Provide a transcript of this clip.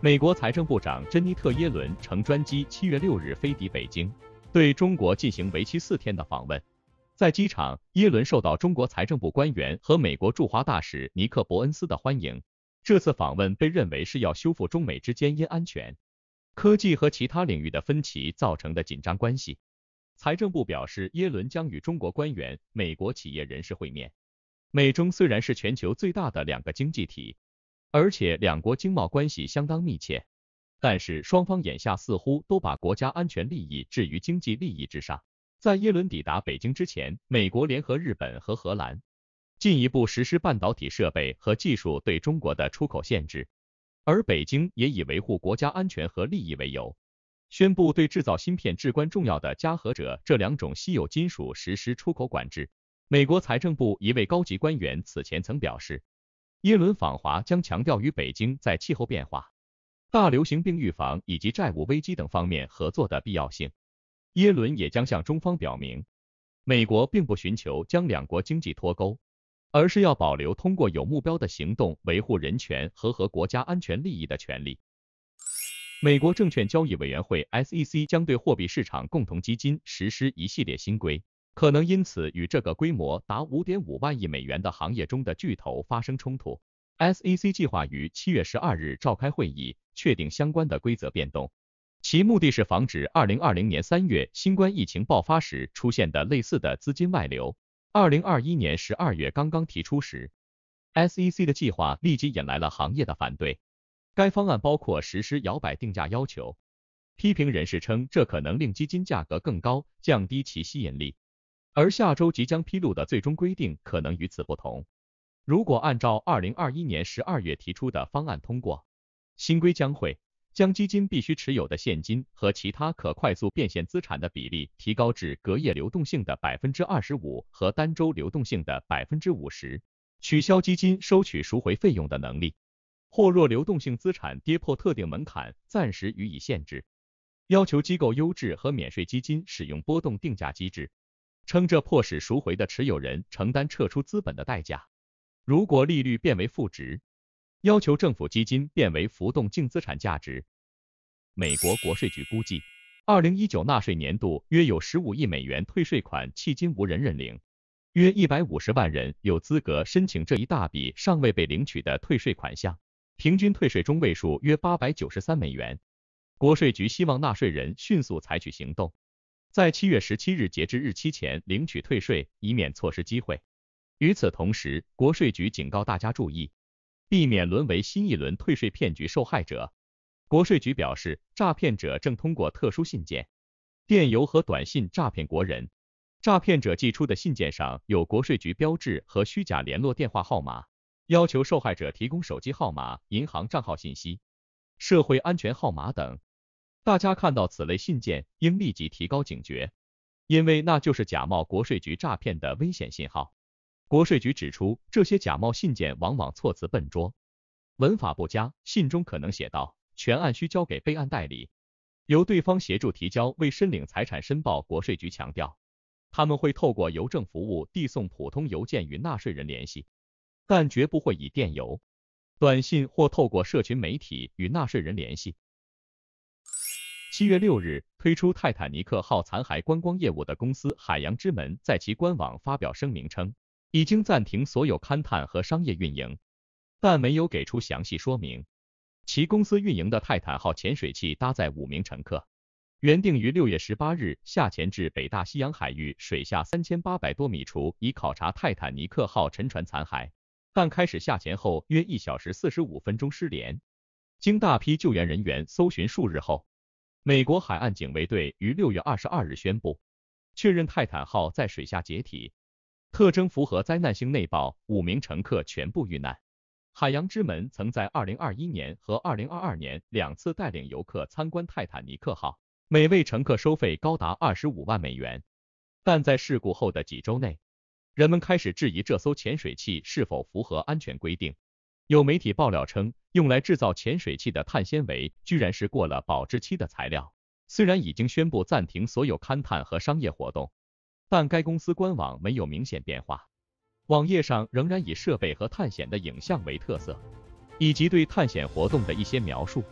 美国财政部长珍妮特·耶伦乘专机，七月六日飞抵北京，对中国进行为期四天的访问。在机场，耶伦受到中国财政部官员和美国驻华大使尼克·伯恩斯的欢迎。这次访问被认为是要修复中美之间因安全、科技和其他领域的分歧造成的紧张关系。财政部表示，耶伦将与中国官员、美国企业人士会面。美中虽然是全球最大的两个经济体。而且两国经贸关系相当密切，但是双方眼下似乎都把国家安全利益置于经济利益之上。在耶伦抵达北京之前，美国联合日本和荷兰，进一步实施半导体设备和技术对中国的出口限制，而北京也以维护国家安全和利益为由，宣布对制造芯片至关重要的镓和锗这两种稀有金属实施出口管制。美国财政部一位高级官员此前曾表示。耶伦访华将强调与北京在气候变化、大流行病预防以及债务危机等方面合作的必要性。耶伦也将向中方表明，美国并不寻求将两国经济脱钩，而是要保留通过有目标的行动维护人权和和国家安全利益的权利。美国证券交易委员会 （SEC） 将对货币市场共同基金实施一系列新规。可能因此与这个规模达五点五万亿美元的行业中的巨头发生冲突。SEC 计划于七月十二日召开会议，确定相关的规则变动，其目的是防止二零二零年三月新冠疫情爆发时出现的类似的资金外流。二零二一年十二月刚刚提出时，SEC 的计划立即引来了行业的反对。该方案包括实施摇摆定价要求，批评人士称这可能令基金价格更高，降低其吸引力。而下周即将披露的最终规定可能与此不同。如果按照2021年12月提出的方案通过，新规将会将基金必须持有的现金和其他可快速变现资产的比例提高至隔夜流动性的百分之二十五和单周流动性的百分之五十，取消基金收取赎回费用的能力，或若流动性资产跌破特定门槛暂时予以限制。要求机构优质和免税基金使用波动定价机制。称这迫使赎回的持有人承担撤出资本的代价。如果利率变为负值，要求政府基金变为浮动净资产价值。美国国税局估计，二零一九纳税年度约有十五亿美元退税款迄今无人认领，约一百五十万人有资格申请这一大笔尚未被领取的退税款项，平均退税中位数约八百九十三美元。国税局希望纳税人迅速采取行动。在七月十七日截止日期前领取退税，以免错失机会。与此同时，国税局警告大家注意，避免沦为新一轮退税骗局受害者。国税局表示，诈骗者正通过特殊信件、电邮和短信诈骗国人。诈骗者寄出的信件上有国税局标志和虚假联络电话号码，要求受害者提供手机号码、银行账号信息、社会安全号码等。大家看到此类信件，应立即提高警觉，因为那就是假冒国税局诈骗的危险信号。国税局指出，这些假冒信件往往措辞笨拙，文法不佳，信中可能写道“全案需交给备案代理，由对方协助提交未申领财产申报”。国税局强调，他们会透过邮政服务递送普通邮件与纳税人联系，但绝不会以电邮、短信或透过社群媒体与纳税人联系。七月六日推出泰坦尼克号残骸观光业务的公司海洋之门在其官网发表声明称，已经暂停所有勘探和商业运营，但没有给出详细说明。其公司运营的泰坦号潜水器搭载五名乘客，原定于六月十八日下潜至北大西洋海域水下三千八百多米处，以考察泰坦尼克号沉船残骸，但开始下潜后约一小时四十五分钟失联，经大批救援人员搜寻数日后。美国海岸警卫队于六月二十二日宣布，确认泰坦号在水下解体，特征符合灾难性内爆，五名乘客全部遇难。海洋之门曾在二零二一年和二零二二年两次带领游客参观泰坦尼克号，每位乘客收费高达二十五万美元。但在事故后的几周内，人们开始质疑这艘潜水器是否符合安全规定。有媒体爆料称，用来制造潜水器的碳纤维居然是过了保质期的材料。虽然已经宣布暂停所有勘探和商业活动，但该公司官网没有明显变化，网页上仍然以设备和探险的影像为特色，以及对探险活动的一些描述。